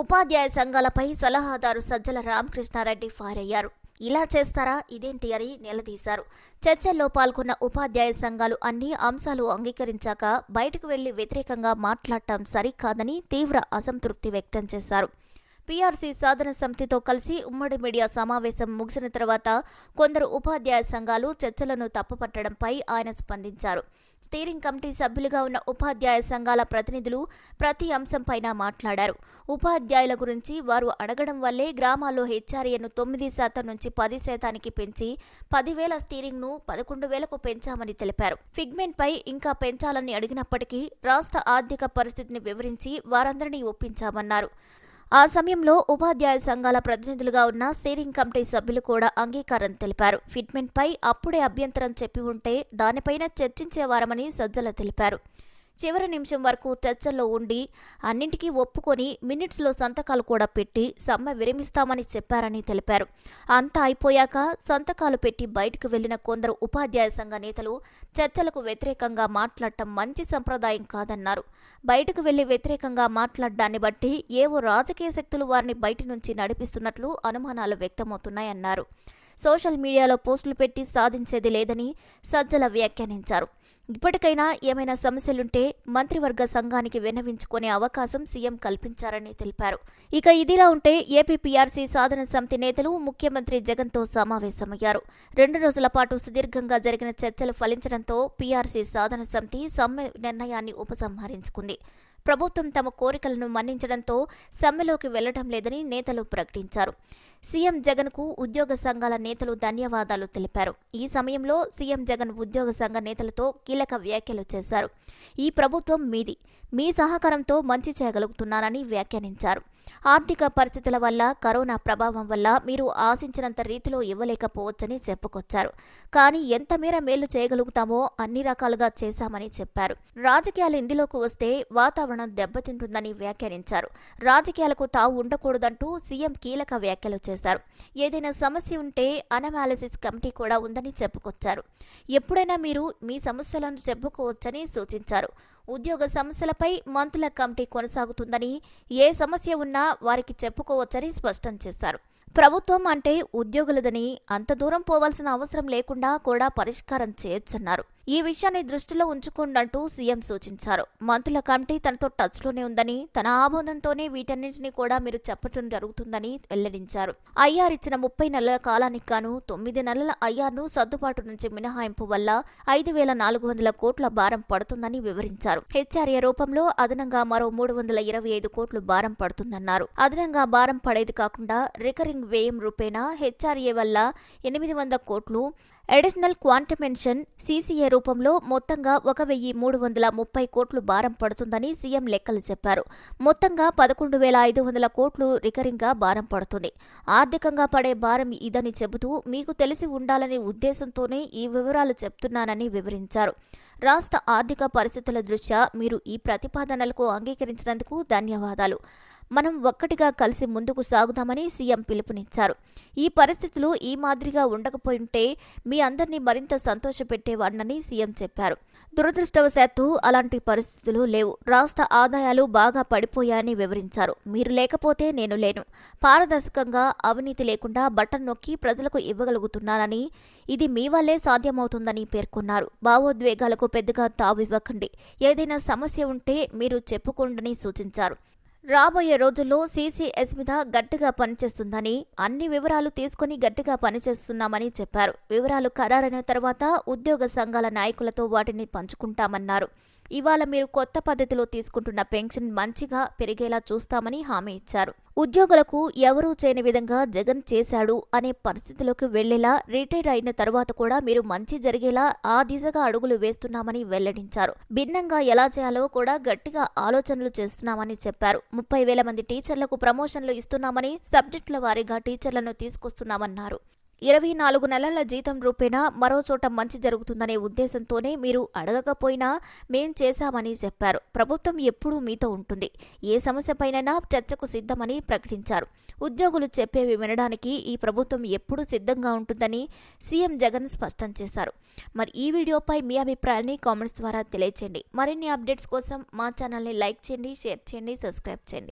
ఉపాధ్యాయ సంఘాలపై సలహాదారు సజ్జల రామకృష్ణారెడ్డి ఫైర్ అయ్యారు ఇలా చేస్తారా ఇదేంటి అని నిలదీశారు చర్చల్లో పాల్గొన్న ఉపాధ్యాయ సంఘాలు అన్ని అంశాలు అంగీకరించాక బయటకు వెళ్లి వ్యతిరేకంగా మాట్లాడటం సరికాదని తీవ్ర అసంతృప్తి వ్యక్తం చేశారు పీఆర్సీ సాధన సమితితో కలిసి ఉమ్మడి మీడియా సమావేశం ముగిసిన తర్వాత కొందరు ఉపాధ్యాయ సంఘాలు చర్చలను తప్పుపట్టడంపై ఆయన స్పందించారు స్టీరింగ్ కమిటీ సభ్యులుగా ఉన్న ఉపాధ్యాయ సంఘాల ప్రతినిధులు ప్రతి అంశంపైన మాట్లాడారు ఉపాధ్యాయుల గురించి వారు అడగడం వల్లే గ్రామాల్లో హెచ్ఆర్ఏను తొమ్మిది శాతం నుంచి పది శాతానికి పెంచి పదివేల స్టీరింగ్ను పదకొండు వేలకు పెంచామని తెలిపారు ఫిగ్మెంట్పై ఇంకా పెంచాలని అడిగినప్పటికీ రాష్ట్ర ఆర్థిక పరిస్థితిని వివరించి వారందరినీ ఒప్పించామన్నారు ఆ సమయంలో ఉపాధ్యాయ సంఘాల ప్రతినిధులుగా ఉన్న స్టీరింగ్ కమిటీ సభ్యులు కూడా అంగీకారం తెలిపారు ఫిట్మెంట్పై అప్పుడే అభ్యంతరం చెప్పి ఉంటే దానిపైన చర్చించేవారమని సజ్జల తెలిపారు చివరి నిమిషం వరకు చర్చల్లో ఉండి అన్నింటికీ ఒప్పుకొని మినిట్స్లో సంతకాలు కూడా పెట్టి సమ్మె విరమిస్తామని చెప్పారని తెలిపారు అంతా అయిపోయాక సంతకాలు పెట్టి బయటకు వెళ్లిన కొందరు ఉపాధ్యాయ సంఘ నేతలు చర్చలకు వ్యతిరేకంగా మాట్లాడటం మంచి సంప్రదాయం కాదన్నారు బయటకు వెళ్లి వ్యతిరేకంగా మాట్లాడడాన్ని బట్టి ఏవో రాజకీయ శక్తులు వారిని బయటి నుంచి నడిపిస్తున్నట్లు అనుమానాలు వ్యక్తమవుతున్నాయన్నారు సోషల్ మీడియాలో పోస్టులు పెట్టి సాధించేది లేదని సజ్జల వ్యాఖ్యానించారు ఇప్పటికైనా ఏమైనా సమస్యలుంటే మంత్రివర్గ సంఘానికి విన్నవించుకునే అవకాశం సీఎం కల్పించారని తెలిపారు ఇక ఇదిలా ఉంటే ఏపీపీఆర్సీ సాధన సమితి నేతలు ముఖ్యమంత్రి జగన్తో సమావేశమయ్యారు రెండు రోజుల పాటు సుదీర్ఘంగా జరిగిన చర్చలు ఫలించడంతో పీఆర్సీ సాధన సమితి సమ్మె నిర్ణయాన్ని ఉపసంహరించుకుంది ప్రభుత్వం తమ కోరికలను మన్నించడంతో సమ్మెలోకి వెళ్లడం లేదని నేతలు ప్రకటించారు సీఎం జగన్ కు ఉద్యోగ సంఘాల నేతలు ధన్యవాదాలు తెలిపారు ఈ సమయంలో సీఎం జగన్ ఉద్యోగ సంఘ నేతలతో కీలక వ్యాఖ్యలు చేశారు ఈ ప్రభుత్వం మీది మీ సహకారంతో మంచి చేయగలుగుతున్నానని వ్యాఖ్యానించారు ఆర్థిక పరిస్థితుల వల్ల కరోనా ప్రభావం వల్ల మీరు ఆశించినంత రీతిలో ఇవ్వలేకపోవచ్చని చెప్పుకొచ్చారు కానీ ఎంత మేర మేలు చేయగలుగుతామో అన్ని రకాలుగా చేశామని చెప్పారు రాజకీయాలు ఇందులోకి వస్తే వాతావరణం దెబ్బతింటుందని వ్యాఖ్యానించారు రాజకీయాలకు తావు ఉండకూడదంటూ సీఎం కీలక వ్యాఖ్యలు చేశారు ఏదైనా సమస్య ఉంటే అనమాలసిస్ కమిటీ కూడా ఉందని చెప్పుకొచ్చారు ఎప్పుడైనా మీరు మీ సమస్యలను చెప్పుకోవచ్చని సూచించారు ఉద్యోగ సమస్యలపై మంత్రుల కమిటీ కొనసాగుతుందని ఏ సమస్య ఉన్నా వారికి చెప్పుకోవచ్చని స్పష్టం చేశారు ప్రభుత్వం అంటే ఉద్యోగులదని అంత దూరం పోవాల్సిన అవసరం లేకుండా కూడా పరిష్కారం చేయొచ్చన్నారు ఈ విషయాన్ని దృష్టిలో ఉంచుకున్నట్టు సీఎం సూచించారు మంత్రుల కమిటీ తనతో టచ్లోనే ఉందని తన ఆమోదంతోనే వీటన్నింటినీ కూడా మీరు చెప్పటం జరుగుతుందని వెల్లడించారు ఐఆర్ ఇచ్చిన ముప్పై నెలల కాలానికి గాను తొమ్మిది నెలల ఐఆర్ను సర్దుబాటు నుంచి మినహాయింపు వల్ల ఐదు వేల నాలుగు వందల కోట్ల భారం పడుతుందని వివరించారు హెచ్ఆర్ఏ రూపంలో అదనంగా మరో మూడు వందల ఇరవై ఐదు కోట్లు భారం పడుతుందన్నారు అదనంగా భారం పడేది కాకుండా రికరింగ్ వ్యయం రూపేణా హెచ్ఆర్ఏ వల్ల ఎనిమిది వందల కోట్లు అడిషనల్ క్వాంటమెన్షన్ సీసీఏ రూపంలో మొత్తంగా ఒక వెయ్యి మూడు వందల ముప్పై కోట్లు భారం పడుతుందని సీఎం లెక్కలు చెప్పారు మొత్తంగా పదకొండు వేల ఐదు వందల కోట్లు రికరింగ్గా భారం పడుతుంది ఆర్థికంగా పడే భారం ఇదని చెబుతూ మీకు తెలిసి ఉండాలనే ఉద్దేశంతోనే ఈ వివరాలు చెప్తున్నానని వివరించారు రాష్ట్ర ఆర్థిక పరిస్థితుల దృష్ట్యా మీరు ఈ ప్రతిపాదనలకు అంగీకరించినందుకు ధన్యవాదాలు మనం ఒక్కటిగా కలిసి ముందుకు సాగుదామని సీఎం పిలుపునిచ్చారు ఈ పరిస్థితులు ఈ మాదిరిగా ఉండకపోయింటే మీ అందరినీ మరింత సంతోషపెట్టేవాడినని సీఎం చెప్పారు దురదృష్టవశాత్తు అలాంటి పరిస్థితులు లేవు రాష్ట్ర ఆదాయాలు బాగా పడిపోయాయని వివరించారు మీరు లేకపోతే నేను లేను పారదర్శకంగా అవినీతి లేకుండా బటన్ నొక్కి ప్రజలకు ఇవ్వగలుగుతున్నానని ఇది మీ వల్లే సాధ్యమవుతుందని పేర్కొన్నారు భావోద్వేగాలకు పెద్దగా తావివ్వకండి ఏదైనా సమస్య ఉంటే మీరు చెప్పుకోండని సూచించారు రాబోయే రోజుల్లో సీసీఎస్ మీద గట్టిగా పనిచేస్తుందని అన్ని వివరాలు తీసుకుని గట్టిగా పనిచేస్తున్నామని చెప్పారు వివరాలు ఖరారైన తర్వాత ఉద్యోగ సంఘాల నాయకులతో వాటిని పంచుకుంటామన్నారు ఇవాళ మీరు కొత్త పద్ధతిలో తీసుకుంటున్న పెన్షన్ మంచిగా పెరిగేలా చూస్తామని హామీ ఇచ్చారు ఉద్యోగులకు ఎవరూ చేయని విధంగా జగన్ చేశాడు అనే పరిస్థితిలోకి వెళ్లేలా రిటైర్ అయిన తర్వాత కూడా మీరు మంచి జరిగేలా ఆ దిశగా అడుగులు వేస్తున్నామని వెల్లడించారు భిన్నంగా ఎలా చేయాలో కూడా గట్టిగా ఆలోచనలు చేస్తున్నామని చెప్పారు ముప్పై వేల మంది టీచర్లకు ప్రమోషన్లు ఇస్తున్నామని సబ్జెక్టుల వారీగా టీచర్లను తీసుకొస్తున్నామన్నారు ఇరవై నాలుగు నెలల జీతం రూపేణా మరో చోట మంచి జరుగుతుందనే ఉద్దేశంతోనే మీరు అడగకపోయినా మేం చేశామని చెప్పారు ప్రభుత్వం ఎప్పుడూ మీతో ఉంటుంది ఏ సమస్యపైనైనా చర్చకు సిద్ధమని ప్రకటించారు ఉద్యోగులు చెప్పేవి వినడానికి ఈ ప్రభుత్వం ఎప్పుడూ సిద్ధంగా ఉంటుందని సీఎం జగన్ స్పష్టం చేశారు మరి ఈ వీడియోపై మీ అభిప్రాయాన్ని కామెంట్స్ ద్వారా తెలియచేయండి మరిన్ని అప్డేట్స్ కోసం మా ఛానల్ని లైక్ చేయండి షేర్ చేయండి సబ్స్క్రైబ్ చేయండి